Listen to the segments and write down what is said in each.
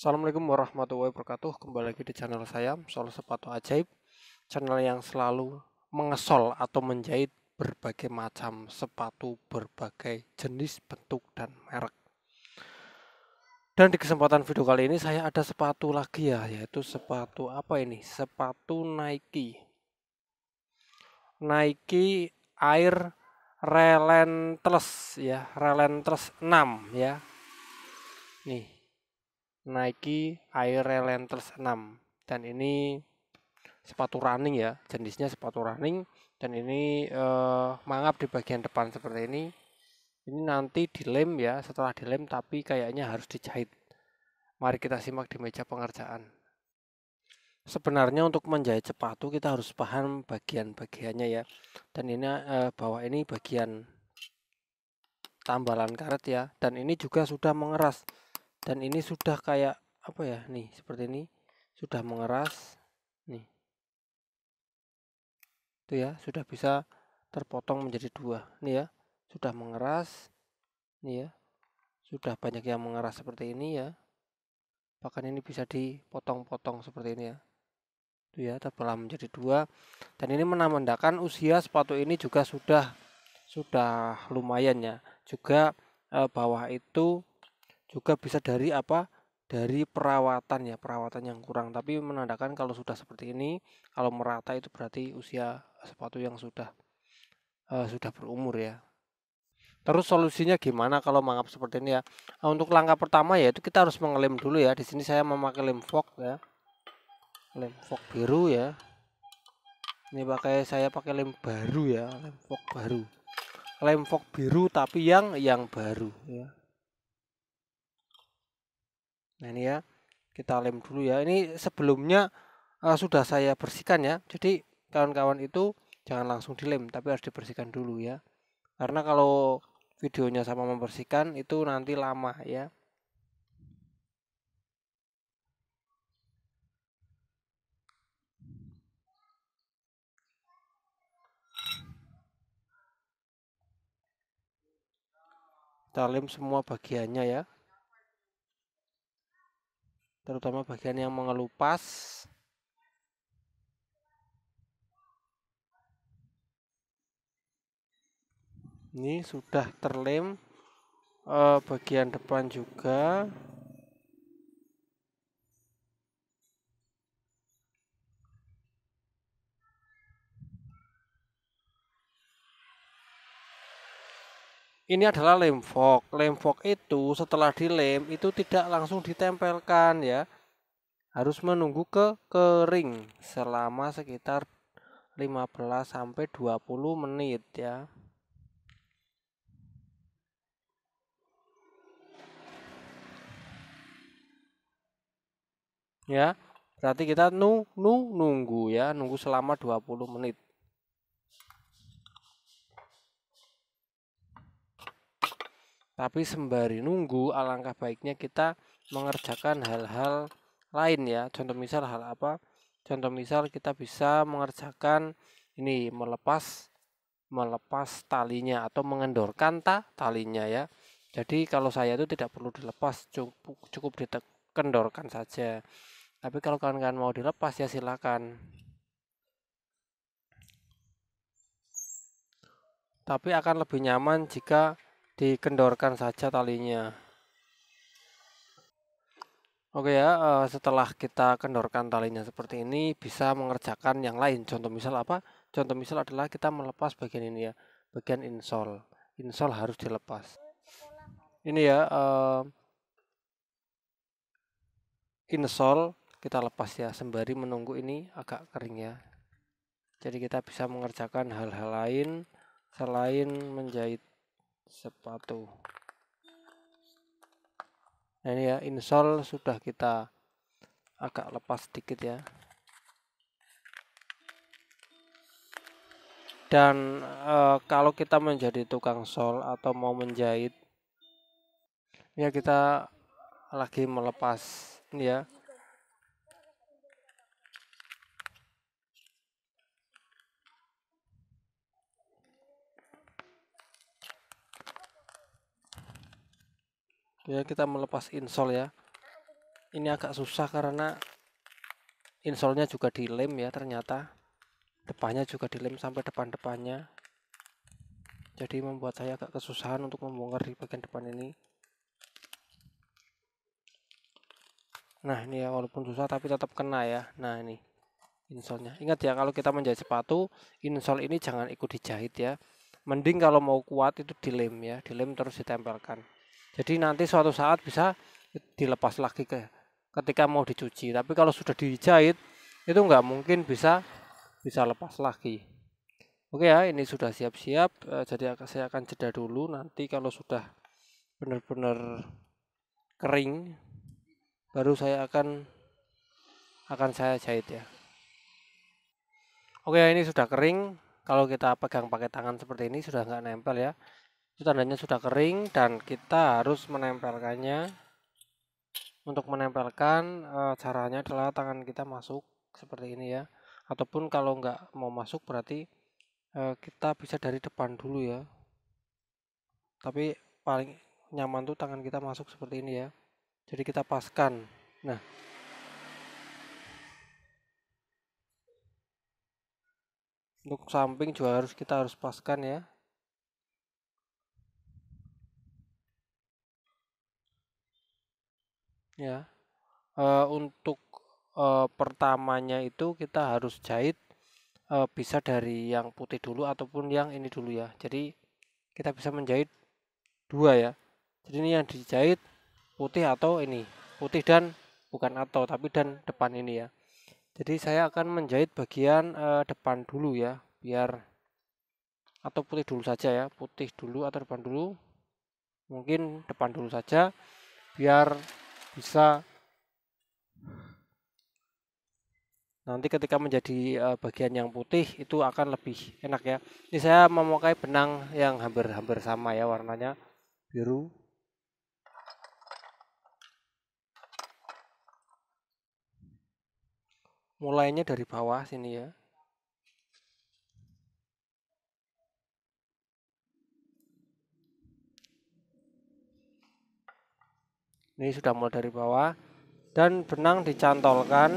Assalamualaikum warahmatullahi wabarakatuh Kembali lagi di channel saya Sol Sepatu Ajaib Channel yang selalu mengesol atau menjahit berbagai macam sepatu Berbagai jenis, bentuk, dan merek Dan di kesempatan video kali ini saya ada sepatu lagi ya Yaitu sepatu apa ini? Sepatu Nike Nike Air Relentless ya Relentless 6 ya Nih Nike Air Relenters 6 dan ini sepatu running ya jenisnya sepatu running dan ini eh, mangap di bagian depan seperti ini ini nanti dilem ya setelah dilem tapi kayaknya harus dijahit mari kita simak di meja pengerjaan sebenarnya untuk menjahit sepatu kita harus paham bagian-bagiannya ya dan ini eh, bawah ini bagian tambalan karet ya dan ini juga sudah mengeras dan ini sudah kayak apa ya nih seperti ini sudah mengeras nih itu ya sudah bisa terpotong menjadi dua nih ya sudah mengeras nih ya sudah banyak yang mengeras seperti ini ya bahkan ini bisa dipotong-potong seperti ini ya itu ya terbelah menjadi dua dan ini menandakan usia sepatu ini juga sudah sudah lumayan ya juga eh, bawah itu juga bisa dari apa dari perawatan ya perawatan yang kurang tapi menandakan kalau sudah seperti ini kalau merata itu berarti usia sepatu yang sudah uh, sudah berumur ya terus solusinya gimana kalau mangap seperti ini ya nah, untuk langkah pertama yaitu kita harus mengelem dulu ya di sini saya memakai lem fog ya lem fog biru ya ini pakai saya pakai lem baru ya lem fog baru lem fog biru tapi yang yang baru ya nah ini ya kita lem dulu ya ini sebelumnya uh, sudah saya bersihkan ya jadi kawan-kawan itu jangan langsung dilem tapi harus dibersihkan dulu ya karena kalau videonya sama membersihkan itu nanti lama ya kita lem semua bagiannya ya terutama bagian yang mengelupas ini sudah terlem eh, bagian depan juga ini adalah lem fog. Lem fog itu setelah dilem itu tidak langsung ditempelkan ya. Harus menunggu ke kering selama sekitar 15 sampai 20 menit ya. Ya, berarti kita nu, nunggu ya, nunggu selama 20 menit. Tapi sembari nunggu, alangkah baiknya kita mengerjakan hal-hal lain ya. Contoh misal hal apa? Contoh misal kita bisa mengerjakan ini melepas melepas talinya atau mengendorkan ta, talinya ya. Jadi kalau saya itu tidak perlu dilepas, cukup cukup dikendorkan saja. Tapi kalau kalian mau dilepas ya silakan. Tapi akan lebih nyaman jika dikendorkan saja talinya Oke ya, eh, setelah kita kendorkan talinya seperti ini bisa mengerjakan yang lain. Contoh misal apa? Contoh misal adalah kita melepas bagian ini ya, bagian insole. Insole harus dilepas. Ini ya, eh, insole kita lepas ya sembari menunggu ini agak kering ya. Jadi kita bisa mengerjakan hal-hal lain selain menjahit sepatu nah ini ya insole sudah kita agak lepas sedikit ya dan e, kalau kita menjadi tukang sol atau mau menjahit ya kita lagi melepas ini ya ya kita melepas insol ya ini agak susah karena insolnya juga dilem ya ternyata depannya juga dilem sampai depan-depannya jadi membuat saya agak kesusahan untuk membongkar di bagian depan ini nah ini ya walaupun susah tapi tetap kena ya nah ini insolnya ingat ya kalau kita menjahit sepatu insol ini jangan ikut dijahit ya mending kalau mau kuat itu dilem ya dilem terus ditempelkan jadi nanti suatu saat bisa dilepas lagi ke ketika mau dicuci. Tapi kalau sudah dijahit itu nggak mungkin bisa bisa lepas lagi. Oke ya, ini sudah siap-siap. E, jadi saya akan jeda dulu. Nanti kalau sudah benar-benar kering, baru saya akan akan saya jahit ya. Oke, ya, ini sudah kering. Kalau kita pegang pakai tangan seperti ini sudah nggak nempel ya itu tandanya sudah kering dan kita harus menempelkannya untuk menempelkan eh, caranya adalah tangan kita masuk seperti ini ya ataupun kalau nggak mau masuk berarti eh, kita bisa dari depan dulu ya tapi paling nyaman tuh tangan kita masuk seperti ini ya jadi kita paskan nah untuk samping juga harus kita harus paskan ya ya uh, untuk uh, pertamanya itu kita harus jahit uh, bisa dari yang putih dulu ataupun yang ini dulu ya jadi kita bisa menjahit dua ya jadi ini yang dijahit putih atau ini putih dan bukan atau tapi dan depan ini ya jadi saya akan menjahit bagian uh, depan dulu ya biar atau putih dulu saja ya putih dulu atau depan dulu mungkin depan dulu saja biar bisa nanti ketika menjadi eh, bagian yang putih itu akan lebih enak ya ini saya memakai benang yang hampir-hampir sama ya warnanya biru mulainya dari bawah sini ya ini sudah mulai dari bawah dan benang dicantolkan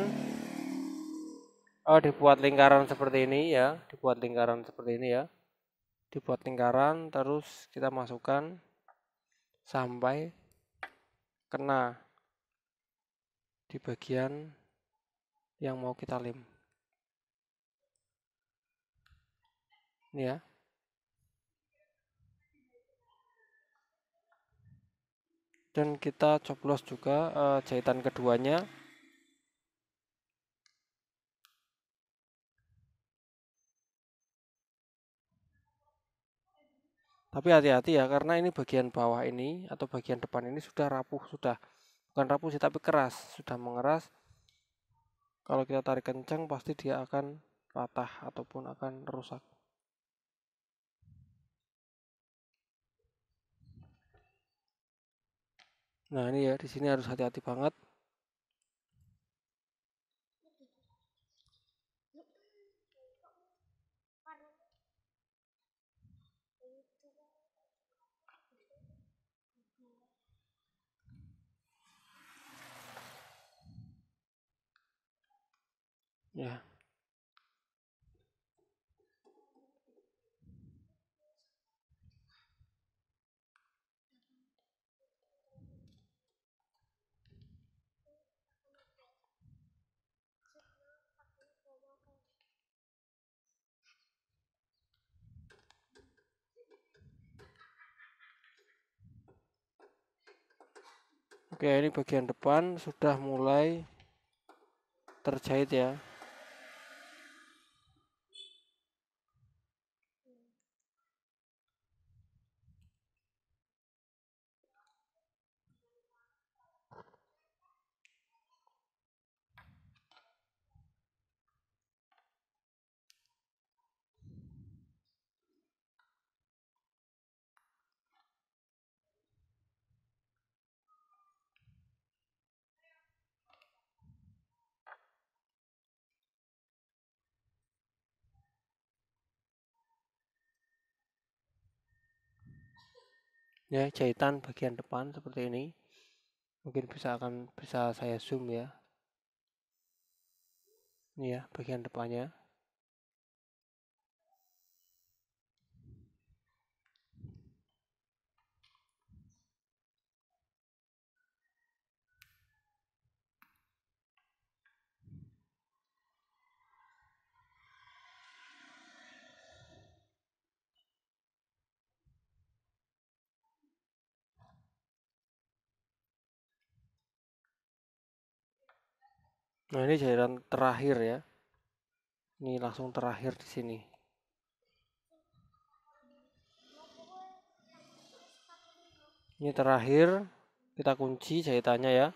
oh, dibuat lingkaran seperti ini ya dibuat lingkaran seperti ini ya dibuat lingkaran terus kita masukkan sampai kena di bagian yang mau kita lem ini ya dan kita coblos juga uh, jahitan keduanya tapi hati-hati ya karena ini bagian bawah ini atau bagian depan ini sudah rapuh sudah bukan rapuh sih tapi keras sudah mengeras kalau kita tarik kencang pasti dia akan patah ataupun akan rusak Nah, ini ya, di sini harus hati-hati banget. Yeah. oke ini bagian depan sudah mulai terjahit ya ya jahitan bagian depan seperti ini mungkin bisa akan bisa saya zoom ya ini ya bagian depannya Nah, ini cairan terakhir ya. Ini langsung terakhir di sini. Ini terakhir, kita kunci jahitannya ya.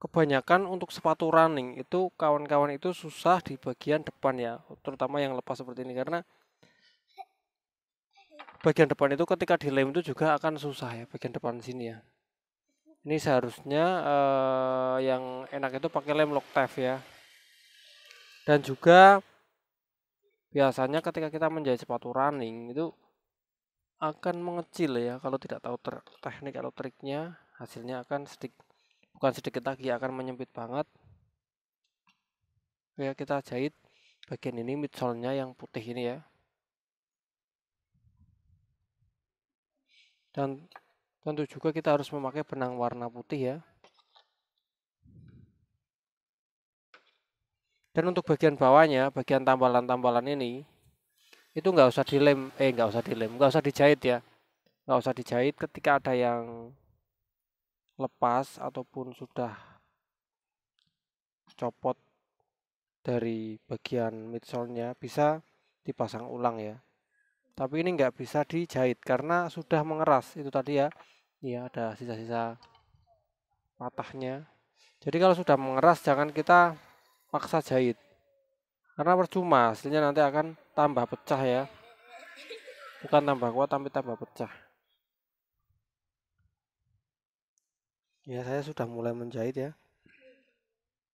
kebanyakan untuk sepatu running itu kawan-kawan itu susah di bagian depan ya terutama yang lepas seperti ini karena bagian depan itu ketika dilem itu juga akan susah ya bagian depan sini ya ini seharusnya uh, yang enak itu pakai lem Loctef ya dan juga biasanya ketika kita menjahit sepatu running itu akan mengecil ya kalau tidak tahu teknik atau triknya hasilnya akan sedikit bukan sedikit lagi akan menyempit banget ya kita jahit bagian ini midsole-nya yang putih ini ya dan tentu juga kita harus memakai benang warna putih ya dan untuk bagian bawahnya bagian tambalan-tambalan ini itu nggak usah dilem eh nggak usah dilem nggak usah dijahit ya nggak usah dijahit ketika ada yang lepas ataupun sudah copot dari bagian midsole-nya bisa dipasang ulang ya tapi ini nggak bisa dijahit karena sudah mengeras itu tadi ya ya ada sisa-sisa patahnya jadi kalau sudah mengeras jangan kita paksa jahit karena percuma hasilnya nanti akan tambah pecah ya bukan tambah kuat tapi tambah pecah ya saya sudah mulai menjahit ya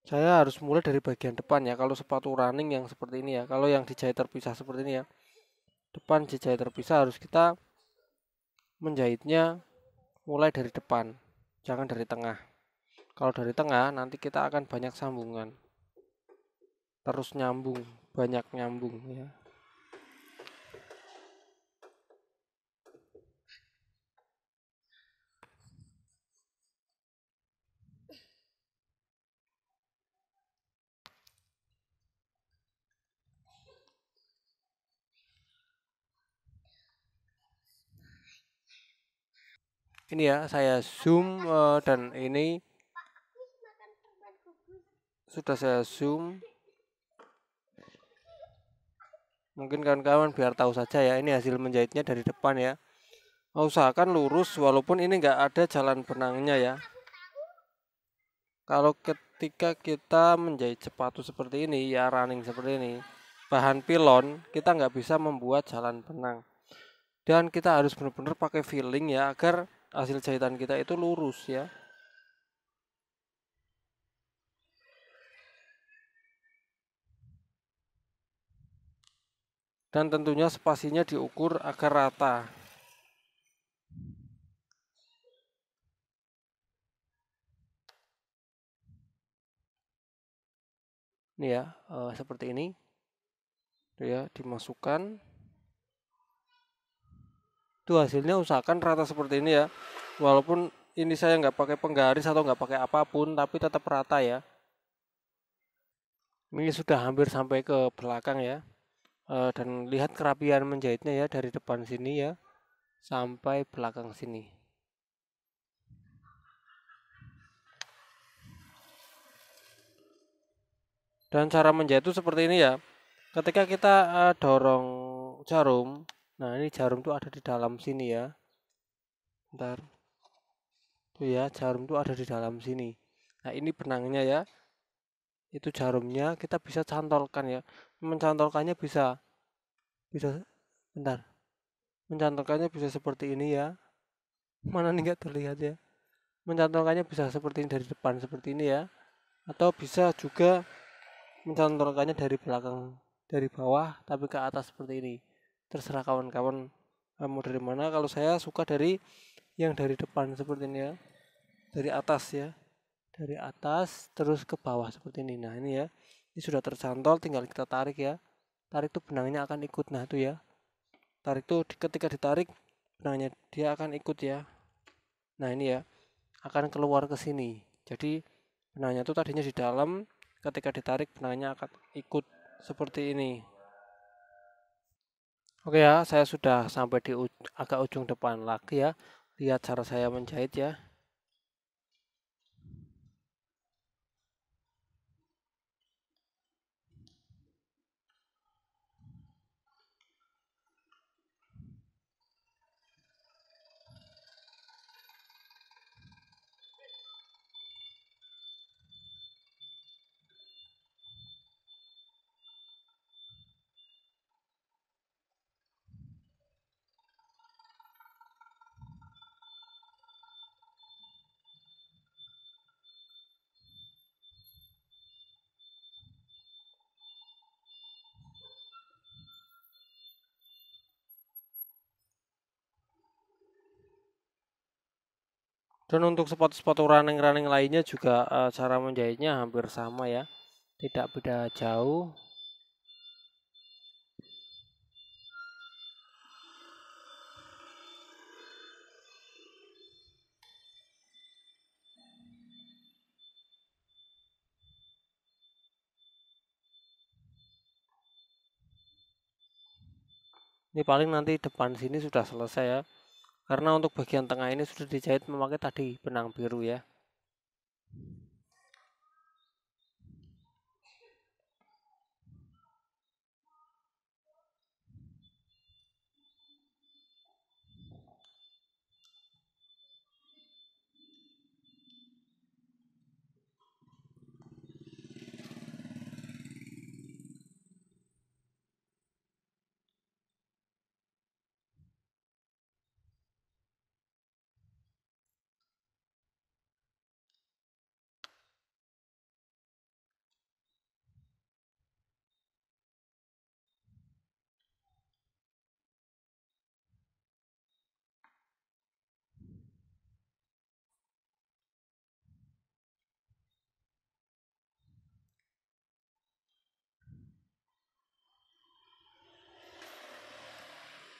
saya harus mulai dari bagian depan ya kalau sepatu running yang seperti ini ya kalau yang dijahit terpisah seperti ini ya depan jejak terpisah harus kita menjahitnya mulai dari depan jangan dari tengah kalau dari tengah nanti kita akan banyak sambungan terus nyambung banyak nyambung ya ini ya saya zoom uh, dan ini sudah saya zoom mungkin kawan-kawan biar tahu saja ya ini hasil menjahitnya dari depan ya usahakan lurus walaupun ini enggak ada jalan benangnya ya kalau ketika kita menjahit sepatu seperti ini ya running seperti ini bahan pilon kita nggak bisa membuat jalan benang dan kita harus benar-benar pakai feeling ya agar hasil jahitan kita itu lurus ya dan tentunya spasinya diukur agar rata ini ya eh, seperti ini ya dimasukkan itu hasilnya usahakan rata seperti ini ya walaupun ini saya nggak pakai penggaris atau nggak pakai apapun tapi tetap rata ya ini sudah hampir sampai ke belakang ya e, dan lihat kerapian menjahitnya ya dari depan sini ya sampai belakang sini dan cara menjahit itu seperti ini ya ketika kita e, dorong jarum nah ini jarum tuh ada di dalam sini ya bentar tuh ya jarum tuh ada di dalam sini nah ini benangnya ya itu jarumnya kita bisa cantolkan ya mencantolkannya bisa bisa bentar mencantolkannya bisa seperti ini ya mana nih enggak terlihat ya mencantolkannya bisa seperti ini dari depan seperti ini ya atau bisa juga mencantolkannya dari belakang dari bawah tapi ke atas seperti ini terserah kawan-kawan mau dari mana kalau saya suka dari yang dari depan seperti ini ya dari atas ya dari atas terus ke bawah seperti ini nah ini ya ini sudah tercantol tinggal kita tarik ya tarik tuh benangnya akan ikut nah itu ya tarik tuh ketika ditarik benangnya dia akan ikut ya nah ini ya akan keluar ke sini jadi benangnya tuh tadinya di dalam ketika ditarik benangnya akan ikut seperti ini Oke ya, saya sudah sampai di agak ujung depan lagi ya. Lihat cara saya menjahit ya. Dan untuk sepatu-sepatu running-running lainnya juga uh, cara menjahitnya hampir sama ya. Tidak beda jauh. Ini paling nanti depan sini sudah selesai ya karena untuk bagian tengah ini sudah dijahit memakai tadi benang biru ya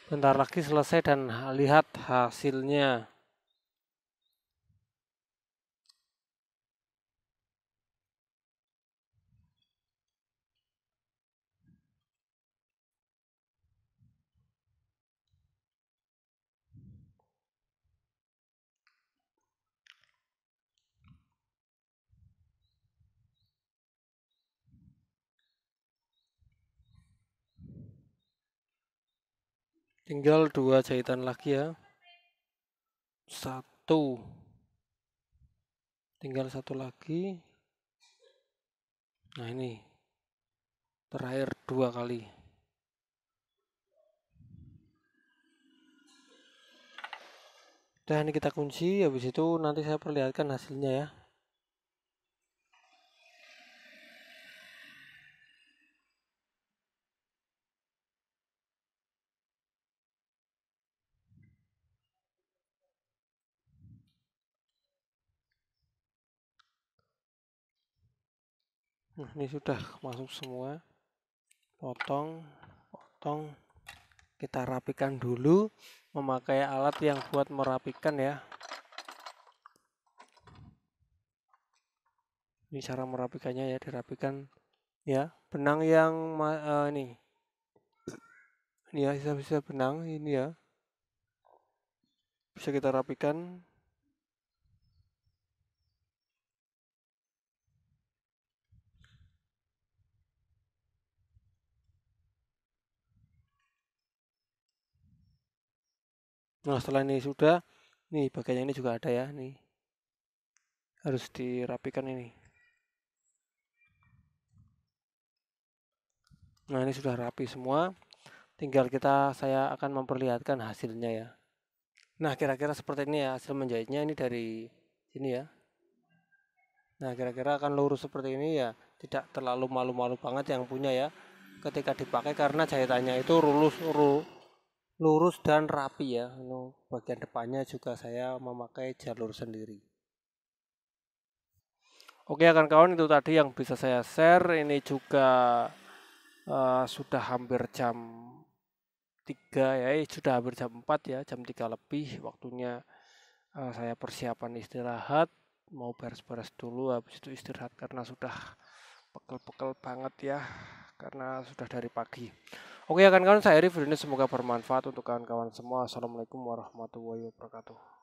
Bentar lagi selesai dan lihat hasilnya. tinggal dua jahitan lagi ya satu tinggal satu lagi nah ini terakhir dua kali dan ini kita kunci habis itu nanti saya perlihatkan hasilnya ya Nah, ini sudah masuk semua. Potong, potong. Kita rapikan dulu memakai alat yang buat merapikan ya. Ini cara merapikannya ya, dirapikan ya. Benang yang uh, ini. Ini ya, bisa-bisa benang ini ya. Bisa kita rapikan Nah, setelah ini sudah, nih bagian ini juga ada ya, nih. Harus dirapikan ini. Nah, ini sudah rapi semua. Tinggal kita saya akan memperlihatkan hasilnya ya. Nah, kira-kira seperti ini ya hasil menjahitnya ini dari sini ya. Nah, kira-kira akan lurus seperti ini ya. Tidak terlalu malu-malu banget yang punya ya ketika dipakai karena jahitannya itu rulus lurus dan rapi ya. Ini anu, bagian depannya juga saya memakai jalur sendiri. Oke kawan-kawan itu tadi yang bisa saya share. Ini juga uh, sudah hampir jam 3 ya, eh, sudah hampir jam 4 ya, jam 3 lebih waktunya uh, saya persiapan istirahat, mau beres-beres dulu habis itu istirahat karena sudah pekel-pekel banget ya karena sudah dari pagi. Oke ya kawan-kawan, saya Arif, ini semoga bermanfaat untuk kawan-kawan semua. Assalamualaikum warahmatullahi wabarakatuh.